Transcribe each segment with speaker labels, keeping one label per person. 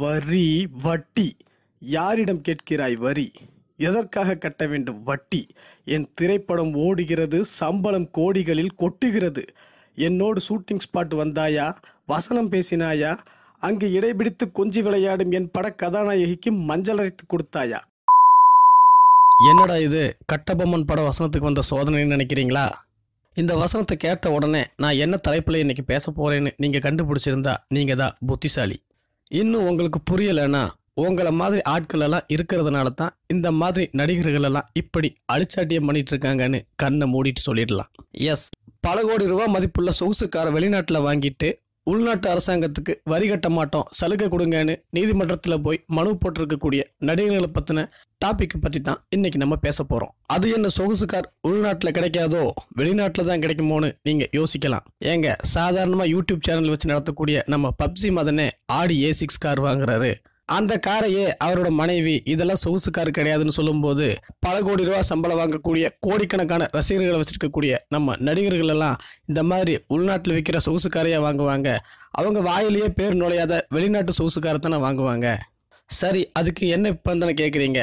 Speaker 1: வரி வட்டி யாரிடம் கேட்கிறாய் வரி எதற்காக கட்ட வேண்டும் வட்டி என் திரைப்படம் ஓடுகிறது சம்பளம் கோடிகளில் கொட்டுகிறது என்னோடு ஷூட்டிங் ஸ்பாட் வந்தாயா வசனம் பேசினாயா அங்கு இடைபிடித்து கொஞ்சி விளையாடும் என் பட கதாநாயகிக்கு மஞ்சள் அரைத்து கொடுத்தாயா என்னடா இது கட்டபொம்மன் பட வசனத்துக்கு வந்த சோதனைன்னு நினைக்கிறீங்களா இந்த வசனத்தை கேட்ட உடனே நான் என்ன தலைப்பில் இன்றைக்கி பேச போகிறேன்னு நீங்கள் கண்டுபிடிச்சிருந்தா நீங்கள் தான் புத்திசாலி இன்னும் உங்களுக்கு புரியலைன்னா உங்களை மாதிரி ஆட்கள் எல்லாம் இருக்கிறதுனால தான் இந்த மாதிரி நடிகர்கள் எல்லாம் இப்படி அழிச்சாட்டியம் பண்ணிட்டு இருக்காங்கன்னு கண்ணை மூடிட்டு சொல்லிடலாம் எஸ் பல கோடி ரூபா மதிப்புள்ள சொகுசுக்கார வெளிநாட்டில் வாங்கிட்டு உள்நாட்டு அரசாங்கத்துக்கு வரி கட்ட மாட்டோம் சலுகை கொடுங்கன்னு நீதிமன்றத்தில் போய் மனு போட்டிருக்கக்கூடிய நடிகர்களை பற்றின டாபிக் பற்றி தான் இன்னைக்கு நம்ம பேச போகிறோம் அது என்ன சொகுசு கார் உள்நாட்டில் கிடைக்காதோ வெளிநாட்டில் தான் கிடைக்குமோன்னு நீங்கள் யோசிக்கலாம் ஏங்க சாதாரணமாக யூடியூப் சேனல் வச்சு நடத்தக்கூடிய நம்ம பப்ஜி மதனே ஆடி ஏ சிக்ஸ் கார் வாங்குறாரு அந்த காரையே அவரோட மனைவி இதெல்லாம் சொகுசு கார் கிடையாதுன்னு சொல்லும்போது பல கோடி ரூபா சம்பளம் வாங்கக்கூடிய கோடிக்கணக்கான ரசிகர்களை வச்சிருக்கக்கூடிய நம்ம நடிகர்கள் எல்லாம் இந்த மாதிரி உள்நாட்டில் விற்கிற சொகுசு காரையாக வாங்குவாங்க அவங்க வாயிலேயே பேர் நுழையாத வெளிநாட்டு சொகுசு காரத்தானே தானே வாங்குவாங்க சரி அதுக்கு என்ன இப்பந்தனை கேட்குறீங்க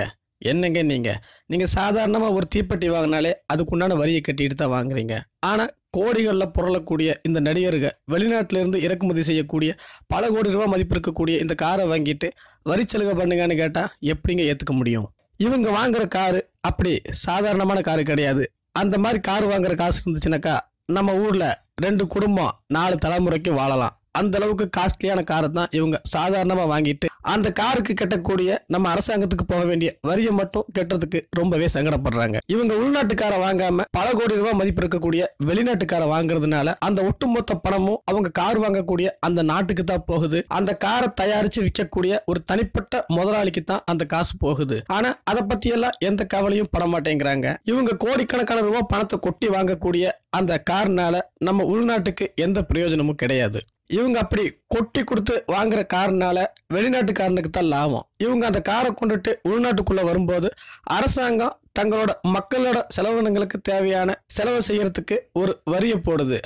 Speaker 1: என்னங்க நீங்கள் நீங்கள் சாதாரணமாக ஒரு தீப்பெட்டி வாங்கினாலே அதுக்குண்டான வரியை கட்டிட்டு தான் வாங்குறீங்க ஆனால் கோடிகளில் புரளக்கூடிய இந்த நடிகர்கள் வெளிநாட்டிலேருந்து இறக்குமதி செய்யக்கூடிய பல கோடி ரூபாய் மதிப்பு இருக்கக்கூடிய இந்த காரை வாங்கிட்டு வரி பண்ணுங்கன்னு கேட்டால் எப்படிங்க ஏற்றுக்க முடியும் இவங்க வாங்குற காரு அப்படி சாதாரணமான காரு கிடையாது அந்த மாதிரி கார் வாங்குற காசு இருந்துச்சுனாக்கா நம்ம ஊரில் ரெண்டு குடும்பம் நாலு தலைமுறைக்கு வாழலாம் அந்த அளவுக்கு காஸ்ட்லியான காரை தான் இவங்க சாதாரணமாக வாங்கிட்டு அந்த காருக்கு கட்டக்கூடிய நம்ம அரசாங்கத்துக்கு போக வேண்டிய வரியை மட்டும் கெட்டுறதுக்கு ரொம்பவே சங்கடப்படுறாங்க இவங்க உள்நாட்டுக்கார வாங்காம பல கோடி ரூபாய் மதிப்பு இருக்கக்கூடிய வெளிநாட்டுக்கார வாங்குறதுனால அந்த ஒட்டுமொத்த பணமும் அவங்க கார் வாங்கக்கூடிய அந்த நாட்டுக்கு தான் போகுது அந்த காரை தயாரிச்சு விற்கக்கூடிய ஒரு தனிப்பட்ட முதலாளிக்கு தான் அந்த காசு போகுது ஆனா அதை பத்தி எல்லாம் எந்த கவலையும் பட மாட்டேங்கிறாங்க இவங்க கோடிக்கணக்கான ரூபாய் பணத்தை கொட்டி வாங்கக்கூடிய அந்த கார்னால நம்ம உள்நாட்டுக்கு எந்த பிரயோஜனமும் கிடையாது இவங்க அப்படி கொட்டி கொடுத்து வாங்குற காரனால வெளிநாட்டுக்காரனுக்கு தான் லாபம் இவங்க அந்த காரை கொண்டுட்டு உள்நாட்டுக்குள்ளே வரும்போது அரசாங்கம் தங்களோட மக்களோட செலவினங்களுக்கு தேவையான செலவு செய்யறதுக்கு ஒரு வரியை போடுது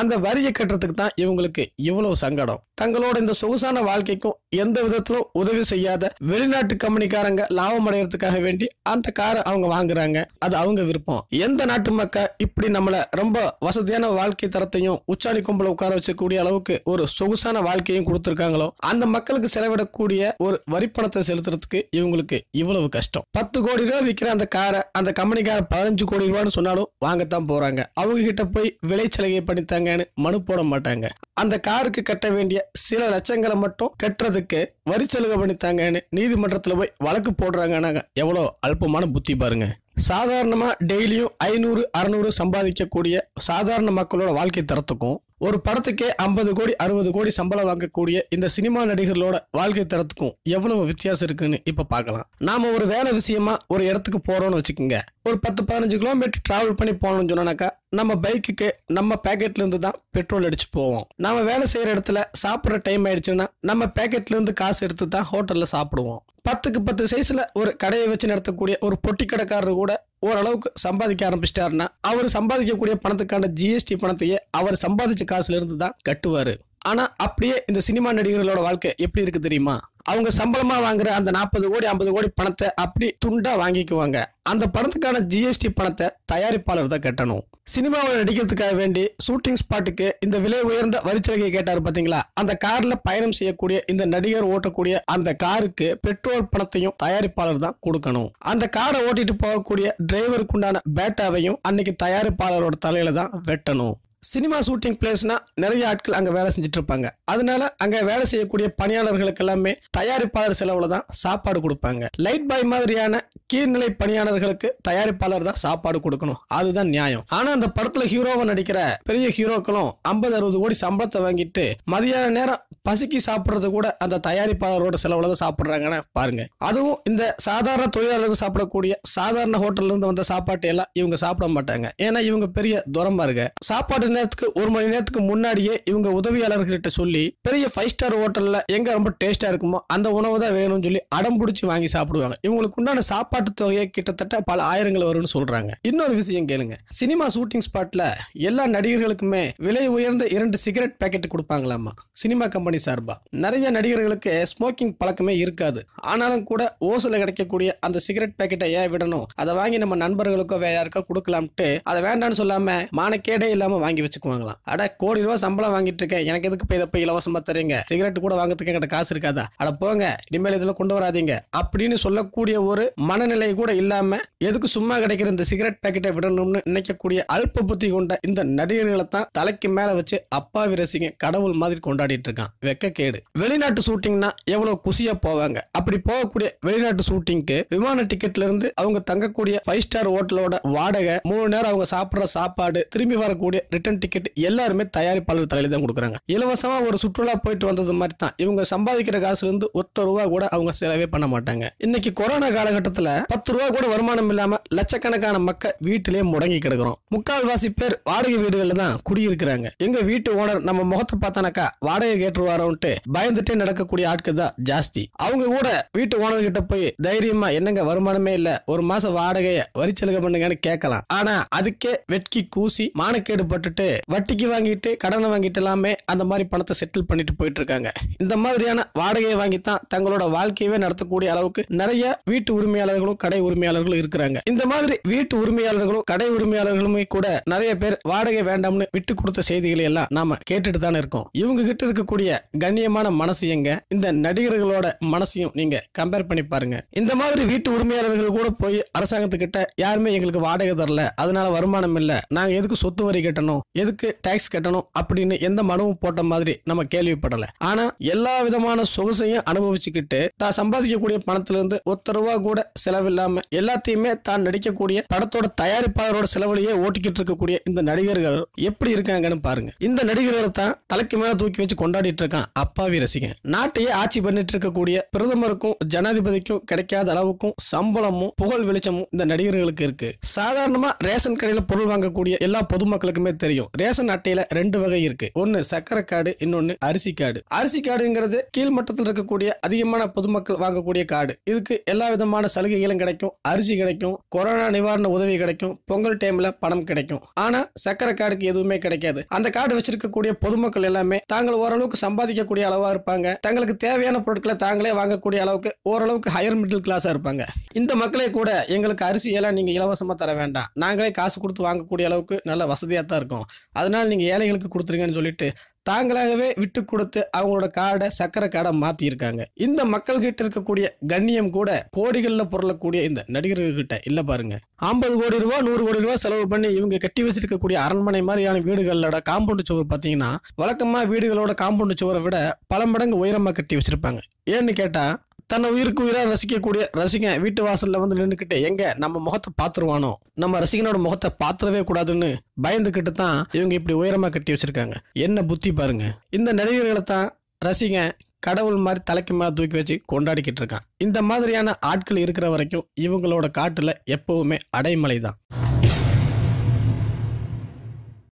Speaker 1: அந்த வரியை கட்டுறதுக்கு தான் இவங்களுக்கு இவ்வளவு சங்கடம் தங்களோட இந்த சொகுசான வாழ்க்கைக்கும் எந்த விதத்திலும் உதவி செய்யாத வெளிநாட்டு கம்பெனிக்காரங்க லாபம் அடையறதுக்காக வேண்டி அந்த காரை அவங்க வாங்குறாங்க அது அவங்க விருப்பம் எந்த நாட்டு மக்கள் இப்படி நம்மள ரொம்ப வசதியான வாழ்க்கை தரத்தையும் உச்சாணி கும்பல உட்கார வச்சக்கூடிய அளவுக்கு ஒரு சொகுசான வாழ்க்கையும் கொடுத்துருக்காங்களோ அந்த மக்களுக்கு செலவிடக்கூடிய ஒரு வரிப்பணத்தை செலுத்துறதுக்கு இவங்களுக்கு இவ்வளவு கஷ்டம் பத்து கோடி ரூபாய் விற்கிற அந்த காரை அந்த கம்பெனிக்கார பதினஞ்சு கோடி ரூபான்னு சொன்னாலும் வாங்கத்தான் போறாங்க அவங்க கிட்ட போய் விலை சலுகை பண்ணித்தாங்கன்னு மனு போட மாட்டாங்க அந்த காருக்கு கட்ட வேண்டிய சில லட்சங்களை மட்டும் கட்டுறதுக்கு நபர்களுக்கு வரி செலுகை பண்ணித்தாங்கன்னு நீதிமன்றத்தில் போய் வழக்கு போடுறாங்கன்னாங்க எவ்வளோ அல்பமான புத்தி பாருங்க சாதாரணமாக டெய்லியும் ஐநூறு அறநூறு சம்பாதிக்கக்கூடிய சாதாரண மக்களோட வாழ்க்கை தரத்துக்கும் ஒரு படத்துக்கே ஐம்பது கோடி அறுபது கோடி சம்பளம் வாங்கக்கூடிய இந்த சினிமா நடிகர்களோட வாழ்க்கை தரத்துக்கும் எவ்வளவு வித்தியாசம் இருக்குன்னு இப்ப பாக்கலாம் நாம ஒரு வேலை விஷயமா ஒரு இடத்துக்கு போறோம்னு வச்சுக்கோங்க ஒரு பத்து பதினஞ்சு கிலோமீட்டர் டிராவல் பண்ணி போகணும்னு சொன்னாக்கா நம்ம பைக்குக்கு நம்ம பேக்கெட்ல இருந்து தான் பெட்ரோல் அடிச்சு போவோம் நாம வேலை செய்யற இடத்துல சாப்பிட்ற டைம் ஆயிடுச்சுன்னா நம்ம பேக்கெட்ல இருந்து காசு எடுத்து தான் ஹோட்டல்ல சாப்பிடுவோம் பத்துக்கு பத்து சைஸ்ல ஒரு கடையை வச்சு நடத்தக்கூடிய ஒரு பொட்டி கடைக்காரர் கூட ஓரளவுக்கு சம்பாதிக்க ஆரம்பிச்சிட்டாருன்னா அவர் சம்பாதிக்கக்கூடிய பணத்துக்கான ஜிஎஸ்டி பணத்தையே அவர் சம்பாதிச்ச காசுல இருந்து தான் கட்டுவார் ஆனால் அப்படியே இந்த சினிமா நடிகர்களோட வாழ்க்கை எப்படி இருக்கு தெரியுமா அவங்க சம்பளமாக வாங்குற அந்த நாற்பது கோடி ஐம்பது கோடி பணத்தை அப்படி துண்டாக வாங்கிக்குவாங்க அந்த பணத்துக்கான ஜிஎஸ்டி பணத்தை தயாரிப்பாளர் தான் கட்டணும் சினிமாவில் நடிக்கிறதுக்காக வேண்டி ஷூட்டிங் ஸ்பாட்டுக்கு இந்த விலை உயர்ந்த வரிச்சலுகை கேட்டார் பார்த்தீங்களா அந்த கார்ல பயணம் செய்யக்கூடிய இந்த நடிகர் ஓட்டக்கூடிய அந்த காருக்கு பெட்ரோல் பணத்தையும் தயாரிப்பாளர் தான் கொடுக்கணும் அந்த காரை ஓட்டிட்டு போகக்கூடிய டிரைவருக்குண்டான பேட்டாவையும் அன்னைக்கு தயாரிப்பாளரோட தலையில தான் வெட்டணும் சினிமா ஷூட்டிங் பிளேஸ்னா நிறைய ஆட்கள் அங்கே வேலை செஞ்சுட்டு இருப்பாங்க அதனால அங்கே வேலை செய்யக்கூடிய பணியாளர்களுக்கு எல்லாமே தயாரிப்பாளர் செலவுல தான் சாப்பாடு கொடுப்பாங்க லைட் பாய் மாதிரியான கீழ்நிலை பணியாளர்களுக்கு தயாரிப்பாளர் தான் சாப்பாடு கொடுக்கணும் அதுதான் நியாயம் ஆனா அந்த படத்துல ஹீரோவை நடிக்கிற பெரிய ஹீரோக்களும் ஐம்பது அறுபது கோடி சம்பளத்தை வாங்கிட்டு மதியான நேரம் பசிக்கு சாப்பிட்றது கூட அந்த தயாரிப்பாளரோட செலவுல தான் சாப்பிட்றாங்கன்னு பாருங்க அதுவும் இந்த சாதாரண தொழிலாளர்கள் சாப்பிடக்கூடிய சாதாரண ஹோட்டல்ல இருந்து வந்த சாப்பாட்டை எல்லாம் இவங்க சாப்பிட மாட்டாங்க ஏன்னா இவங்க பெரிய துரமா இருக்கு சாப்பாடு நேரத்துக்கு ஒரு மணி நேரத்துக்கு முன்னாடியே இவங்க உதவியாளர்கிட்ட சொல்லி பெரிய ஃபைவ் ஸ்டார் ஹோட்டல்ல எங்கே ரொம்ப டேஸ்ட்டாக இருக்குமோ அந்த உணவு தான் வேணும்னு சொல்லி அடம் பிடிச்சி வாங்கி சாப்பிடுவாங்க இவங்களுக்கு உண்டான சாப்பாட்டு தொகையை கிட்டத்தட்ட பல ஆயிரங்கள் வரும்னு சொல்றாங்க இன்னொரு விஷயம் கேளுங்க சினிமா ஷூட்டிங் ஸ்பாட்ல எல்லா நடிகர்களுக்குமே விலை உயர்ந்த இரண்டு சிகரெட் பேக்கெட் கொடுப்பாங்களாமா சினிமா கம்பெனி சார்பா நிறைய நடிகர்களுக்கு ஸ்மோக்கிங் பழக்கமே இருக்காது ஆனாலும் கூட ஓசில் கிடைக்கக்கூடிய அந்த சிகரெட் பேக்கெட்டை ஏன் விடணும் அதை வாங்கி நம்ம நண்பர்களுக்கோ வேற யாருக்கோ கொடுக்கலாம்ட்டு அதை வேண்டாம்னு சொல்லாமல் மானக்கேடே இல்லாமல் வாங்கி ஒதுக்கி வச்சுக்குவாங்களாம் அட கோடி ரூபா சம்பளம் வாங்கிட்டு இருக்கேன் எனக்கு எதுக்கு போய் இதை போய் இலவசமா தரீங்க சிகரெட் கூட வாங்குறதுக்கு எங்கிட்ட காசு இருக்காதா அட போங்க இனிமேல் இதில் கொண்டு வராதீங்க அப்படின்னு சொல்லக்கூடிய ஒரு மனநிலை கூட இல்லாம எதுக்கு சும்மா கிடைக்கிற இந்த சிகரெட் பேக்கெட்டை விடணும்னு நினைக்கக்கூடிய அல்ப புத்தி கொண்ட இந்த நடிகர்களை தான் தலைக்கு மேல வச்சு அப்பா விரசிங்க கடவுள் மாதிரி கொண்டாடிட்டு இருக்கான் கேடு வெளிநாட்டு ஷூட்டிங்னா எவ்வளவு குசியா போவாங்க அப்படி போகக்கூடிய வெளிநாட்டு ஷூட்டிங்க்கு விமான டிக்கெட்ல இருந்து அவங்க தங்கக்கூடிய ஃபைவ் ஸ்டார் ஹோட்டலோட வாடகை மூணு நேரம் அவங்க சாப்பிடுற சாப்பாடு திரும்பி வரக்கூடிய ரிட்டர்ன் ரிட்டர்ன் டிக்கெட் எல்லாருமே தயாரிப்பாளர் தலையில தான் கொடுக்குறாங்க இலவசமா ஒரு சுற்றுலா போயிட்டு வந்தது மாதிரி தான் இவங்க சம்பாதிக்கிற காசுல இருந்து ஒத்த ரூபா கூட அவங்க செலவே பண்ண மாட்டாங்க இன்னைக்கு கொரோனா காலகட்டத்தில் பத்து ரூபா கூட வருமானம் இல்லாம லட்சக்கணக்கான மக்கள் வீட்டிலேயே முடங்கி கிடக்குறோம் முக்கால்வாசி பேர் வாடகை வீடுகள்ல தான் குடியிருக்கிறாங்க எங்க வீட்டு ஓனர் நம்ம முகத்தை பார்த்தானாக்கா வாடகை கேட்டுருவாரோன்ட்டு பயந்துட்டே நடக்கக்கூடிய ஆட்கள் தான் ஜாஸ்தி அவங்க கூட வீட்டு ஓனர் கிட்ட போய் தைரியமா என்னங்க வருமானமே இல்ல ஒரு மாசம் வாடகையை வரிச்சலுகை பண்ணுங்கன்னு கேட்கலாம் ஆனா அதுக்கே வெட்கி கூசி மானக்கேடு பட்டுட்டு போட்டு வட்டிக்கு வாங்கிட்டு கடனை வாங்கிட்டு எல்லாமே அந்த மாதிரி பணத்தை செட்டில் பண்ணிட்டு போயிட்டு இருக்காங்க இந்த மாதிரியான வாடகையை வாங்கி தான் தங்களோட வாழ்க்கையவே நடத்தக்கூடிய அளவுக்கு நிறைய வீட்டு உரிமையாளர்களும் கடை உரிமையாளர்களும் இருக்கிறாங்க இந்த மாதிரி வீட்டு உரிமையாளர்களும் கடை உரிமையாளர்களுமே கூட நிறைய பேர் வாடகை வேண்டாம்னு விட்டு கொடுத்த செய்திகளை எல்லாம் நாம கேட்டுட்டு தானே இருக்கோம் இவங்க கிட்ட இருக்கக்கூடிய கண்ணியமான மனசு எங்க இந்த நடிகர்களோட மனசையும் நீங்க கம்பேர் பண்ணி பாருங்க இந்த மாதிரி வீட்டு உரிமையாளர்கள் கூட போய் அரசாங்கத்துக்கிட்ட யாருமே எங்களுக்கு வாடகை தரல அதனால வருமானம் இல்லை நாங்க எதுக்கு சொத்து வரி கட்டணும் எதுக்கு டேக்ஸ் கட்டணும் அப்படின்னு எந்த மனுவும் போட்ட மாதிரி நம்ம கேள்விப்படல ஆனா எல்லா விதமான சொகுசையும் அனுபவிச்சுக்கிட்டு தான் சம்பாதிக்கக்கூடிய பணத்துல இருந்து ஒத்த ரூபா கூட செலவில்லாம எல்லாத்தையுமே தான் நடிக்கக்கூடிய படத்தோட தயாரிப்பாளரோட செலவுலயே ஓட்டிக்கிட்டு இருக்கக்கூடிய இந்த நடிகர்கள் எப்படி இருக்காங்கன்னு பாருங்க இந்த நடிகர்களை தான் தலைக்கு மேல தூக்கி வச்சு கொண்டாடிட்டு இருக்கான் அப்பாவி ரசிகன் நாட்டையே ஆட்சி பண்ணிட்டு இருக்கக்கூடிய பிரதமருக்கும் ஜனாதிபதிக்கும் கிடைக்காத அளவுக்கும் சம்பளமும் புகழ் வெளிச்சமும் இந்த நடிகர்களுக்கு இருக்கு சாதாரணமா ரேஷன் கடையில பொருள் வாங்கக்கூடிய எல்லா பொதுமக்களுக்குமே தெரியும் தெரியும் ரேஷன் அட்டையில ரெண்டு வகை இருக்கு ஒன்னு சக்கரை காடு இன்னொன்னு அரிசி காடு அரிசி காடுங்கிறது கீழ்மட்டத்தில் இருக்கக்கூடிய அதிகமான பொதுமக்கள் வாங்கக்கூடிய காடு இதுக்கு எல்லா விதமான சலுகைகளும் கிடைக்கும் அரிசி கிடைக்கும் கொரோனா நிவாரண உதவி கிடைக்கும் பொங்கல் டைம்ல பணம் கிடைக்கும் ஆனா சக்கரை காடுக்கு எதுவுமே கிடைக்காது அந்த காடு வச்சிருக்கக்கூடிய பொதுமக்கள் எல்லாமே தாங்கள் ஓரளவுக்கு சம்பாதிக்கக்கூடிய அளவா இருப்பாங்க தங்களுக்கு தேவையான பொருட்களை தாங்களே வாங்கக்கூடிய அளவுக்கு ஓரளவுக்கு ஹையர் மிடில் கிளாஸா இருப்பாங்க இந்த மக்களே கூட எங்களுக்கு அரிசி எல்லாம் நீங்க இலவசமா தர வேண்டாம் நாங்களே காசு கொடுத்து வாங்கக்கூடிய அளவுக்கு நல்ல வசதியாக தான் இருக்கும் அதனால் நீங்கள் ஏழைகளுக்கு கொடுத்துருங்கன்னு சொல்லிட்டு தாங்களாகவே விட்டு கொடுத்து அவங்களோட கார்டை சக்கரை கார்டை மாற்றியிருக்காங்க இந்த மக்கள்கிட்ட இருக்கக்கூடிய கண்ணியம் கூட கோடிகளில் பொருளக்கூடிய இந்த நடிகர்கள்கிட்ட இல்லை பாருங்க ஐம்பது கோடி ரூபா நூறு கோடி ரூபா செலவு பண்ணி இவங்க கட்டி வச்சிருக்கக்கூடிய அரண்மனை மாதிரியான வீடுகளோட காம்பவுண்ட் சுவர் பார்த்தீங்கன்னா வழக்கமாக வீடுகளோட காம்பவுண்ட் சுவரை விட பல மடங்கு உயரமாக கட்டி வச்சிருப்பாங்க ஏன்னு கேட்டால் தன்னை உயிருக்கு உயிராக ரசிக்கக்கூடிய ரசிகன் வீட்டு வாசலில் வந்து நின்றுக்கிட்டு எங்கே நம்ம முகத்தை பார்த்துருவானோ நம்ம ரசிகனோட முகத்தை பார்த்துடவே கூடாதுன்னு பயந்துக்கிட்டு தான் இவங்க இப்படி உயரமாக கட்டி வச்சுருக்காங்க என்ன புத்தி பாருங்க இந்த நடிகர்களை தான் ரசிகன் கடவுள் மாதிரி தலைக்கு மேலே தூக்கி வச்சு கொண்டாடிக்கிட்டு இருக்கான் இந்த மாதிரியான ஆட்கள் இருக்கிற வரைக்கும் இவங்களோட காட்டில் எப்பவுமே அடைமலை தான்